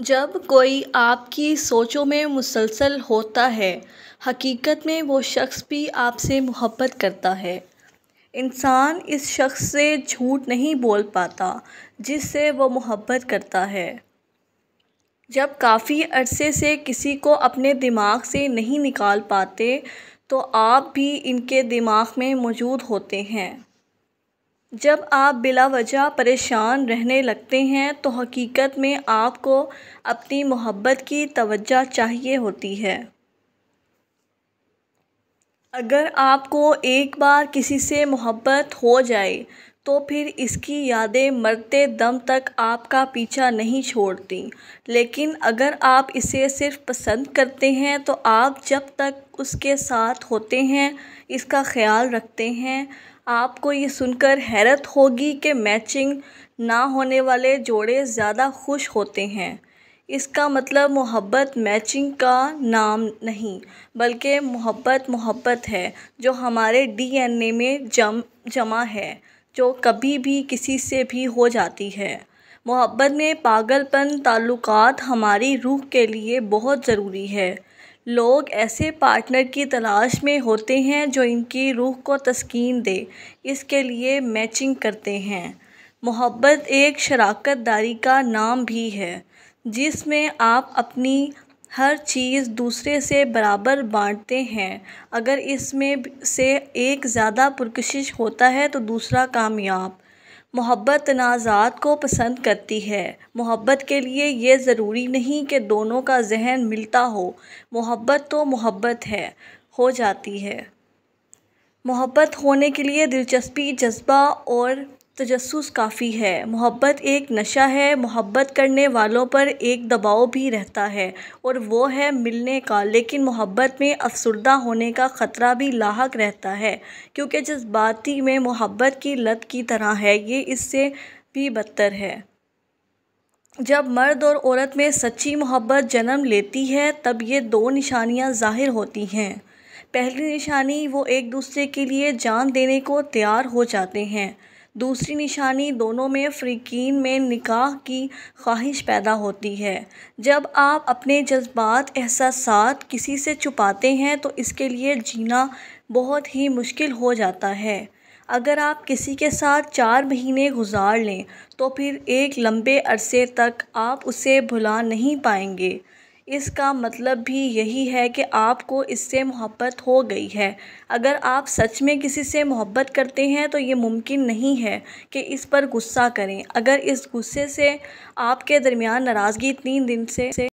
जब कोई आपकी सोचों में मुसलसल होता है हकीकत में वो शख़्स भी आपसे मोहब्बत करता है इंसान इस शख़्स से झूठ नहीं बोल पाता जिससे वो मोहब्बत करता है जब काफ़ी अरसे से किसी को अपने दिमाग से नहीं निकाल पाते तो आप भी इनके दिमाग में मौजूद होते हैं जब आप बिला वजह परेशान रहने लगते हैं तो हकीकत में आपको अपनी मोहब्बत की तवज्जो चाहिए होती है अगर आपको एक बार किसी से मोहब्बत हो जाए तो फिर इसकी यादें मरते दम तक आपका पीछा नहीं छोड़ती लेकिन अगर आप इसे सिर्फ पसंद करते हैं तो आप जब तक उसके साथ होते हैं इसका ख्याल रखते हैं आपको ये सुनकर हैरत होगी कि मैचिंग ना होने वाले जोड़े ज़्यादा खुश होते हैं इसका मतलब मोहब्बत मैचिंग का नाम नहीं बल्कि मोहब्बत मोहब्बत है जो हमारे डीएनए में जम जमा है जो कभी भी किसी से भी हो जाती है मोहब्बत में पागलपन ताल्लुकात हमारी रूह के लिए बहुत ज़रूरी है लोग ऐसे पार्टनर की तलाश में होते हैं जो इनकी रूह को तस्कीन दे इसके लिए मैचिंग करते हैं मोहब्बत एक शराकत दारी का नाम भी है जिसमें आप अपनी हर चीज़ दूसरे से बराबर बाँटते हैं अगर इसमें से एक ज़्यादा पुरकशिश होता है तो दूसरा कामयाब मोहब्बत तनाज़ात को पसंद करती है मोहब्बत के लिए ये ज़रूरी नहीं कि दोनों का जहन मिलता हो मोहब्बत तो मोहब्बत है हो जाती है मोहब्बत होने के लिए दिलचस्पी जज्बा और तजस काफ़ी है मोहब्बत एक नशा है मोहब्बत करने वालों पर एक दबाव भी रहता है और वो है मिलने का लेकिन मोहब्बत में अफसरदा होने का ख़तरा भी लाक रहता है क्योंकि जज्बाती में मोहब्बत की लत की तरह है ये इससे भी बदतर है जब मर्द और औरत में सच्ची मोहब्बत जन्म लेती है तब ये दो निशानियाँ ज़ाहिर होती हैं पहली निशानी वो एक दूसरे के लिए जान देने को तैयार हो जाते हैं दूसरी निशानी दोनों में फ़्रीकीन में निकाह की ख्वाहिश पैदा होती है जब आप अपने जज्बात एहसास किसी से छुपाते हैं तो इसके लिए जीना बहुत ही मुश्किल हो जाता है अगर आप किसी के साथ चार महीने गुजार लें तो फिर एक लंबे अरसे तक आप उसे भुला नहीं पाएंगे इसका मतलब भी यही है कि आपको इससे मोहब्बत हो गई है अगर आप सच में किसी से मोहब्बत करते हैं तो ये मुमकिन नहीं है कि इस पर गुस्सा करें अगर इस गुस्से से आपके दरमियान नाराज़गी तीन दिन से